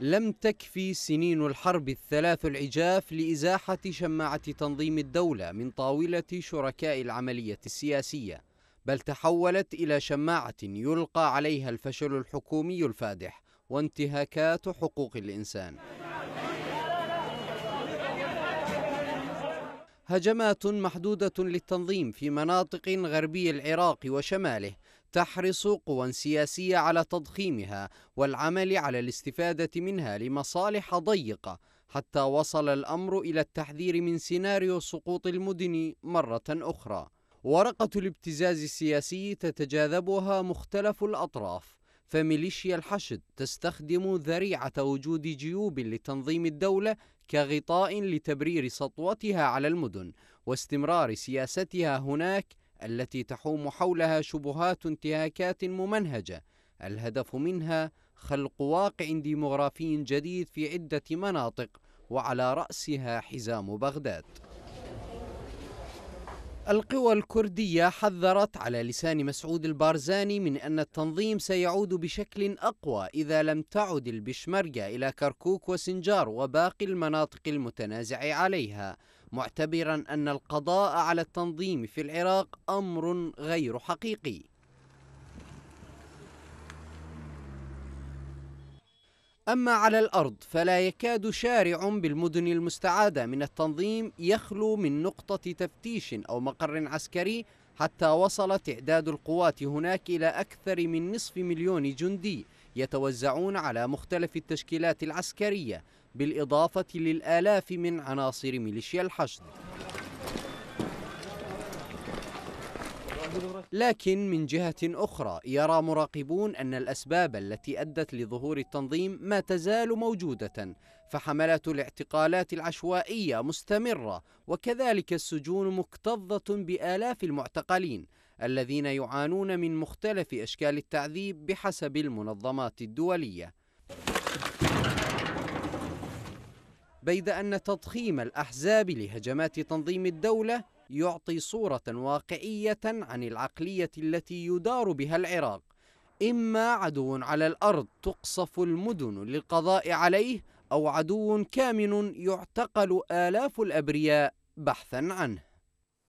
لم تكفي سنين الحرب الثلاث العجاف لإزاحة شماعة تنظيم الدولة من طاولة شركاء العملية السياسية بل تحولت إلى شماعة يلقى عليها الفشل الحكومي الفادح وانتهاكات حقوق الإنسان هجمات محدودة للتنظيم في مناطق غربي العراق وشماله تحرص قوى سياسية على تضخيمها والعمل على الاستفادة منها لمصالح ضيقة حتى وصل الأمر إلى التحذير من سيناريو سقوط المدن مرة أخرى ورقة الابتزاز السياسي تتجاذبها مختلف الأطراف فميليشيا الحشد تستخدم ذريعة وجود جيوب لتنظيم الدولة كغطاء لتبرير سطوتها على المدن واستمرار سياستها هناك التي تحوم حولها شبهات انتهاكات ممنهجة الهدف منها خلق واقع ديمغرافي جديد في عدة مناطق وعلى رأسها حزام بغداد القوى الكردية حذرت على لسان مسعود البارزاني من أن التنظيم سيعود بشكل أقوى إذا لم تعد البشمركة إلى كركوك وسنجار وباقي المناطق المتنازع عليها معتبرا أن القضاء على التنظيم في العراق أمر غير حقيقي أما على الأرض فلا يكاد شارع بالمدن المستعادة من التنظيم يخلو من نقطة تفتيش أو مقر عسكري حتى وصل تعداد القوات هناك إلى أكثر من نصف مليون جندي يتوزعون على مختلف التشكيلات العسكرية بالإضافة للآلاف من عناصر ميليشيا الحشد لكن من جهة أخرى يرى مراقبون أن الأسباب التي أدت لظهور التنظيم ما تزال موجودة فحملات الاعتقالات العشوائية مستمرة وكذلك السجون مكتظة بآلاف المعتقلين الذين يعانون من مختلف أشكال التعذيب بحسب المنظمات الدولية بيد أن تضخيم الأحزاب لهجمات تنظيم الدولة يعطي صورة واقعية عن العقلية التي يدار بها العراق إما عدو على الأرض تقصف المدن للقضاء عليه أو عدو كامن يعتقل آلاف الأبرياء بحثا عنه